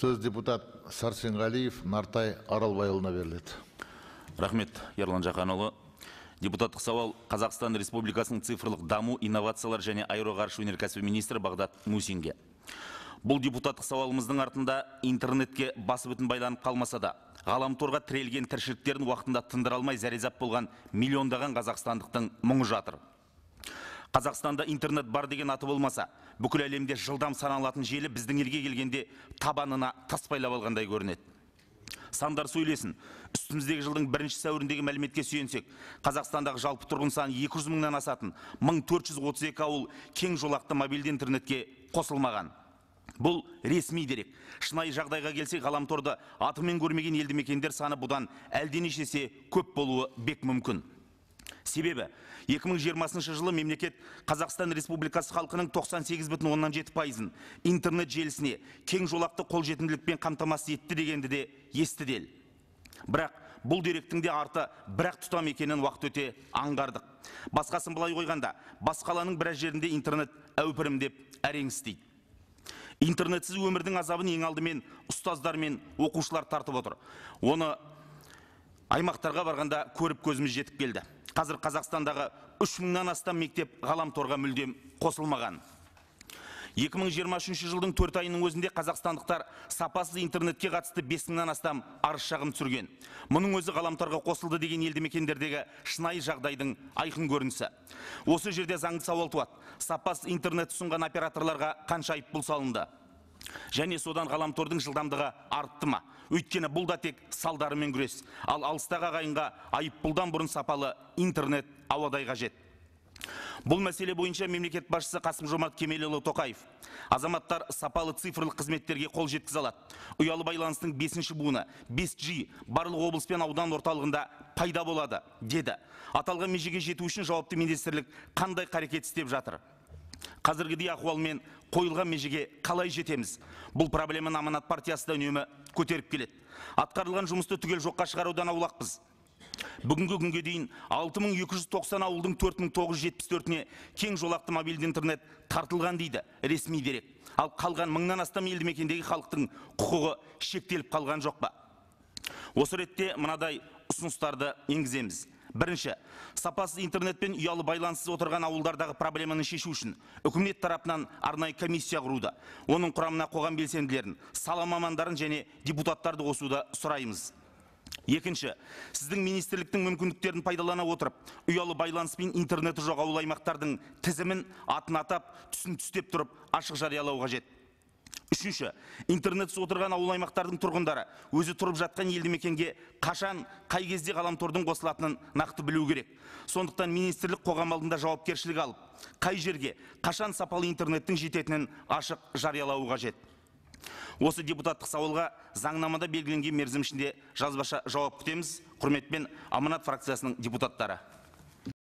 сөз депутат сәрсенғалиев нартай аралбайұлына беріледі рахмет ерлан жақанұлы депутаттық сауал қазақстан республикасының цифрлық даму инновациялар және аэроғарыш өнеркәсібі министрі бағдат мусинге бұл депутаттық сауалымыздың артында интернетке басы бүтін байланып қалмаса да ғаламторға тірелген тіршіліктерін уақытында тындыра алмай зәрезап болған миллиондаған қазақстандықтың мұңы жатыр қазақстанда интернет бар деген аты болмаса бүкіл әлемде жылдам саналатын желі біздің елге келгенде табанына тас алғандай көрінеді сандар сөйлесін үстіміздегі жылдың бірінші сәуіріндегі мәліметке сүйенсек қазақстандағы жалпы тұрғын саны екі жүз мыңнан асатын мың ауыл кең жолақты мобильді интернетке қосылмаған бұл ресми дерек шынайы жағдайға келсек ғаламторды атымен көрмеген елді мекендер саны бұдан әлденеше көп болуы бек мүмкін себебі 2020 жылы мемлекет қазақстан республикасы халқының 98 бүтін оннан жеті пайызын интернет желісіне кең жолақты қолжетімділікпен қамтамасыз етті дегенді де естіді бірақ бұл деректің де арты бірақ тұтам екенін уақыт өте аңғардық басқасын былай қойғанда бас қаланың біраз жерінде интернет деп әрең істейді интернетсіз өмірдің азабын ең алдымен ұстаздар мен оқушылар тартып отыр оны аймақтарға барғанда көріп көзіміз жетіп келді қазір қазақстандағы үш мыңнан астам мектеп ғаламторға мүлдем қосылмаған 2023 жылдың төрт айының өзінде қазақстандықтар сапасыз интернетке қатысты бес мыңнан астам арыз шағым түсірген мұның өзі ғаламторға қосылды деген елді мекендердегі шынайы жағдайдың айқын көрінісі осы жерде заңды сауал туады сапасыз интернет ұсынған операторларға қанша айыппұл салынды және содан ғаламтордың жылдамдығы артты ма өйткені бұл да тек салдарымен күрес ал алыстағы ағайынға айыппұлдан бұрын сапалы интернет ауадай қажет бұл мәселе бойынша мемлекет басшысы қасым жомарт кемелұлы тоқаев азаматтар сапалы цифрлық қызметтерге қол жеткізе алады ұялы байланыстың бесінші буыны 5G барлық облыс пен аудан орталығында пайда болады деді аталған межеге жету үшін жауапты министрлік қандай қарекет істеп жатыр қазіргідей ахуалмен қойылған межеге қалай жетеміз бұл проблеманы аманат партиясы да үнемі көтеріп келеді атқарылған жұмысты түгел жоққа шығарудан аулақпыз бүгінгі күнге дейін 6290 ауылдың 4974-іне кең жолақты мобильді интернет тартылған дейді ресми дерек ал қалған мыңнан астам елді мекендегі халықтың құқығы шектеліп қалған жоқ па осы ретте мынадай ұсыныстарды енгіземіз бірінші сапасыз интернетпен ұялы байланыссыз отырған ауылдардағы проблеманы шешу үшін үкімет тарапынан арнайы комиссия құруды оның құрамына қоған белсенділерін сала мамандарын және депутаттарды қосуды сұраймыз екінші сіздің министрліктің мүмкіндіктерін пайдалана отырып ұялы байланыс пен интернеті жоқ ауыл аймақтардың тізімін атын атап түсін түстеп тұрып ашық жариялауға қажет үшінші интернетсіз отырған ауыл аймақтардың тұрғындары өзі тұрып жатқан елді мекенге қашан қай кезде ғаламтордың қосылатынын нақты білу керек сондықтан министрлік қоғам алдында жауапкершілік алып қай жерге қашан сапалы интернеттің жететінін ашық жариялауы қажет осы депутаттық сауалға заңнамада белгіленген мерзім ішінде жазбаша жауап күтеміз құрметпен аманат фракциясының депутаттары